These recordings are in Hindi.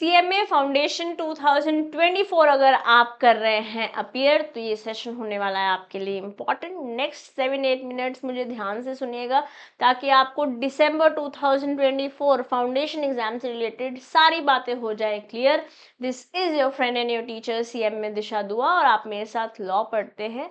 सी एम ए फाउंडेशन 2024 अगर आप कर रहे हैं अपियर तो ये सेशन होने वाला है आपके लिए important next seven eight minutes मुझे ध्यान से सुनिएगा ताकि आपको ट्वेंटी 2024 फाउंडेशन एग्जाम से रिलेटेड सारी बातें हो जाए clear this is your friend and your teacher C M A Disha Dua और आप मेरे साथ लॉ पढ़ते हैं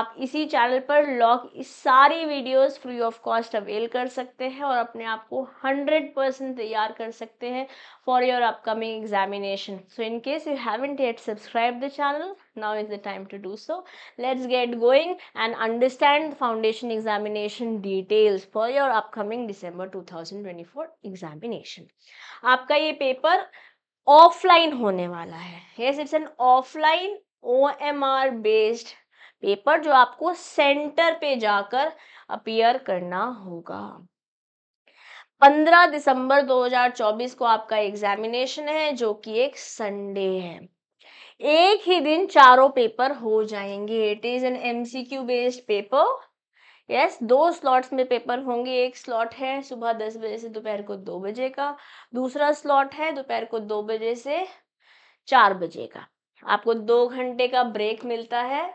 आप इसी चैनल पर लॉ सारी videos free of cost avail कर सकते हैं और अपने आप को हंड्रेड तैयार कर सकते हैं for your upcoming upcoming examination. So in case you haven't yet subscribed the channel, now is the time to do so. Let's get going and understand the foundation examination details for your upcoming December 2024 examination. आपका ये paper offline होने वाला है Yes, it's an offline OMR based our paper जो आपको सेंटर पे जाकर अपियर करना होगा पंद्रह दिसंबर 2024 को आपका एग्जामिनेशन है जो कि एक संडे है एक ही दिन चारों पेपर हो जाएंगे it is an MCQ based paper yes दो स्लॉट्स में पेपर होंगे एक स्लॉट है सुबह दस बजे से दोपहर को दो बजे का दूसरा स्लॉट है दोपहर को दो बजे से चार बजे का आपको दो घंटे का ब्रेक मिलता है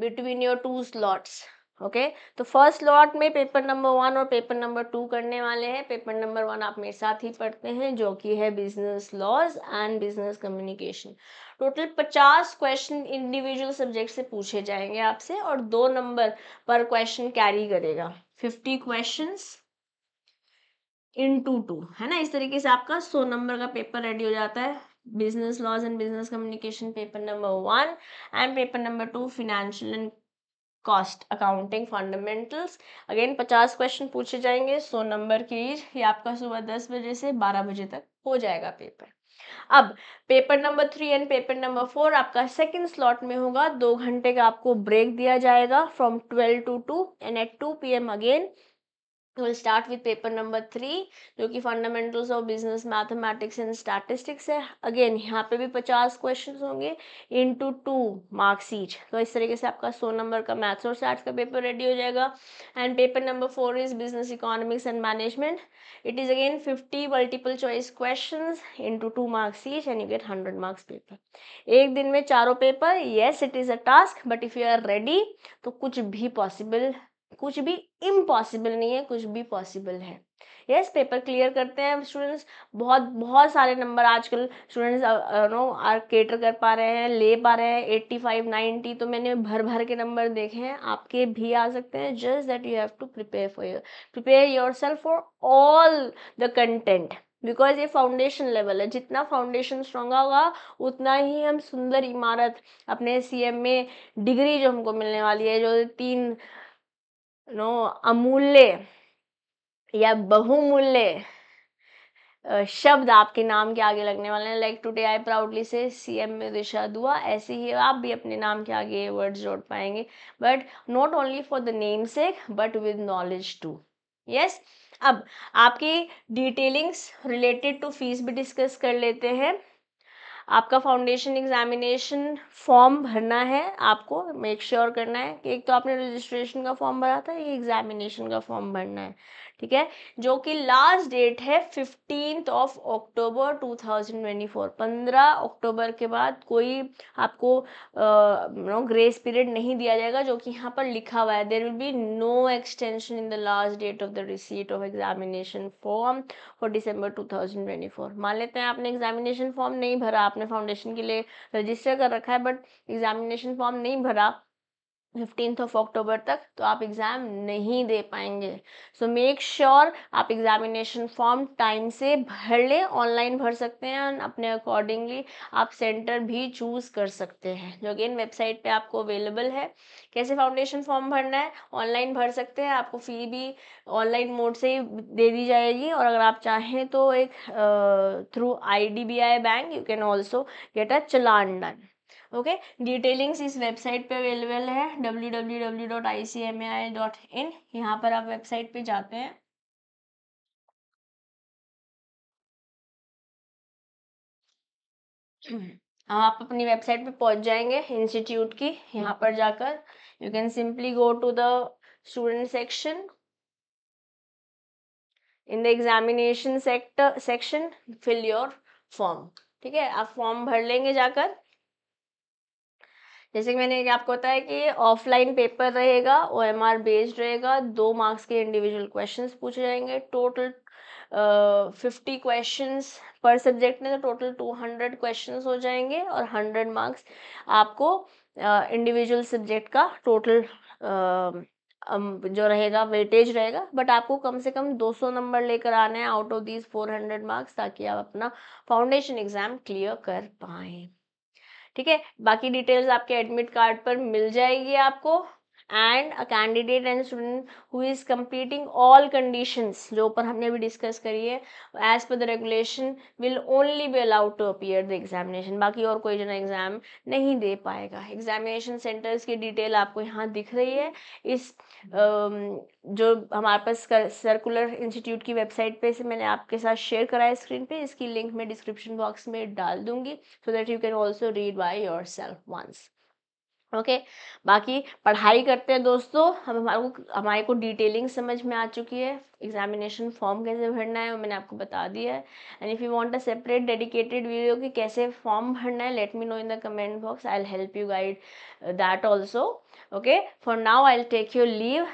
between your two slots okay okay? तो फर्स्ट लॉट में पेपर नंबर वन और पेपर नंबर टू करने वाले हैं पेपर नंबर वन आप मेरे साथ ही पढ़ते हैं जो कि है business laws and business communication total पचास क्वेश्चन इंडिविजुअल सब्जेक्ट से पूछे जाएंगे आपसे और दो नंबर पर क्वेश्चन कैरी करेगा fifty question into two है ना इस तरीके से आपका सो नंबर का पेपर रेडी हो जाता है business laws and business communication paper number one and paper number two financial and cost accounting fundamentals again पचास क्वेश्चन पूछे जाएंगे सो नंबर कीज ये आपका सुबह दस बजे से बारह बजे तक हो जाएगा पेपर अब paper number three and paper number four आपका सेकंड स्लॉट में होगा दो घंटे का आपको ब्रेक दिया जाएगा from twelve to two and at two P again will start with paper number three जो कि fundamentals of business mathematics and statistics है अगेन यहाँ पे भी पचास क्वेश्चन होंगे into two marks each तो इस तरीके से आपका सौ नंबर का मैथ्स और साइट्स का पेपर रेडी हो जाएगा and paper number four is business economics and management it is again fifty multiple choice question into two marks each and you get hundred marks paper एक दिन में चारों paper yes it is a task but if you are ready तो कुछ भी पॉसिबल कुछ भी इम्पॉसिबल नहीं है कुछ भी पॉसिबल है यस पेपर क्लियर करते हैं स्टूडेंट्स बहुत बहुत सारे नंबर आजकल स्टूडेंट्स नो आर केटर कर पा रहे हैं ले पा रहे हैं 85 90 तो मैंने भर भर के नंबर देखे हैं आपके भी आ सकते हैं just that you have to prepare for your prepare yourself for all the content because ये फाउंडेशन लेवल है जितना फाउंडेशन स्ट्रॉन्ग होगा उतना ही हम सुंदर इमारत अपने सी में डिग्री जो हमको मिलने वाली है जो तीन नो अमूल्य या बहुमूल्य शब्द आपके नाम के आगे लगने वाले हैं लाइक टुडे आई प्राउडली से सी एम दिशा दुआ ऐसे ही आप भी अपने नाम के आगे वर्ड्स जोड़ पाएंगे but not only for the name sake but with knowledge to yes अब आपकी डिटेलिंग्स रिलेटेड टू फीस भी डिस्कस कर लेते हैं आपका फाउंडेशन एग्जामिनेशन फॉर्म भरना है आपको मेक श्योर sure करना है कि एक तो आपने रजिस्ट्रेशन का फॉर्म भरा था ये एग्जामिनेशन का फॉर्म भरना है ठीक है जो कि लास्ट डेट है फिफ्टींथ ऑफ अक्टूबर 2024 15 अक्टूबर के बाद कोई आपको नो ग्रेस पीरियड नहीं दिया जाएगा जो कि यहाँ पर लिखा हुआ है there will be no extension in the last date of the receipt of examination form for December टू मान लेते हैं आपने एग्जामिनेशन फॉर्म नहीं भरा आपने फाउंडेशन के लिए रजिस्टर कर रखा है बट एग्जामिनेशन फॉर्म नहीं भरा फिफ्टींथ ऑफ अक्टूबर तक तो आप एग्ज़ाम नहीं दे पाएंगे सो मेक श्योर आप एग्ज़ामिनेशन फॉर्म टाइम से भर लें ऑनलाइन भर सकते हैं अपने अकॉर्डिंगली आप सेंटर भी चूज़ कर सकते हैं जो अगेन वेबसाइट पे आपको अवेलेबल है कैसे फाउंडेशन फॉर्म भरना है ऑनलाइन भर सकते हैं आपको फ़ी भी ऑनलाइन मोड से ही दे दी जाएगी और अगर आप चाहें तो एक through I bank you can also get a challan done okay detailings इस वेबसाइट पे अवेलेबल है W W W dot I C M A I dot in यहाँ पर आप वेबसाइट पे जाते हैं हाँ, आप अपनी वेबसाइट पे पहुंच जाएंगे इंस्टीट्यूट की यहाँ पर जाकर you can simply go to the student section in the examination sector section fill your form ठीक है आप फॉर्म भर लेंगे जाकर जैसे कि मैंने आपको बताया कि ऑफलाइन पेपर रहेगा ओ एम आर बेस्ड रहेगा दो मार्क्स के इंडिविजुअल क्वेश्चंस पूछे जाएंगे टोटल फिफ्टी क्वेश्चंस पर सब्जेक्ट में तो टोटल टू हंड्रेड क्वेश्चन हो जाएंगे और हंड्रेड मार्क्स आपको इंडिविजुअल uh, सब्जेक्ट का टोटल जो रहेगा वेटेज रहेगा बट आपको कम से कम 200 नंबर लेकर आना है आउट ऑफ दीज 400 मार्क्स ताकि आप अपना फाउंडेशन एग्ज़ाम क्लियर कर पाएँ ठीक है बाकी डिटेल्स आपके एडमिट कार्ड पर मिल जाएगी आपको and a candidate and student who is completing all conditions जो ऊपर हमने अभी डिस्कस करी है as per the regulation will only be allowed to appear the examination बाकी और कोई जना एग्जाम नहीं दे पाएगा एग्जामिनेशन सेंटर्स की डिटेल आपको यहाँ दिख रही है इस um, जो हमारे पास सर्कुलर इंस्टीट्यूट की वेबसाइट पे से मैंने आपके साथ शेयर करा है स्क्रीन पे इसकी लिंक मैं डिस्क्रिप्शन बॉक्स में डाल दूंगी so that you can also read by yourself once okay बाकी पढ़ाई करते हैं दोस्तों हम हमारे को हमारे को डिटेलिंग समझ में आ चुकी है एग्जामिनेशन फॉर्म कैसे भरना है वो मैंने आपको बता दिया है and if you want a separate dedicated video कि कैसे फॉर्म भरना है let me know in the comment box I help you guide that also okay for now I take your leave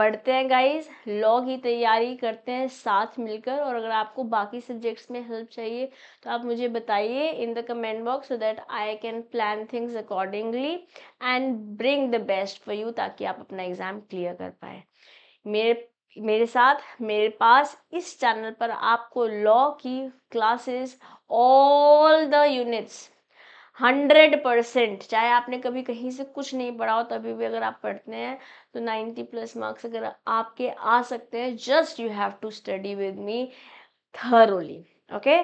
पढ़ते हैं गाइज लॉ की तैयारी करते हैं साथ मिलकर और अगर आपको बाकी सब्जेक्ट्स में हेल्प चाहिए तो आप मुझे बताइए in the comment box so that I can plan things accordingly and bring the best for you ताकि आप अपना एग्ज़ाम क्लियर कर पाए मेरे मेरे साथ मेरे पास इस चैनल पर आपको लॉ की classes all the units hundred percent चाहे आपने कभी कहीं से कुछ नहीं पढ़ा हो तभी भी अगर आप पढ़ते हैं तो नाइन्टी प्लस मार्क्स अगर आपके आ सकते हैं just you have to study with me thoroughly okay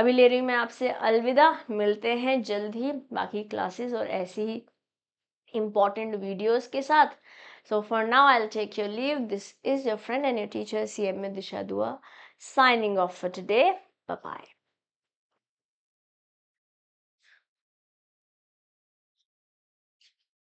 अभी ले रही हूँ मैं आपसे अलविदा मिलते हैं जल्द ही बाकी क्लासेस और ऐसी ही इम्पॉर्टेंट वीडियोस के साथ so for now I take your leave this is your friend and your teacher C M A Disha Dua signing off for today bye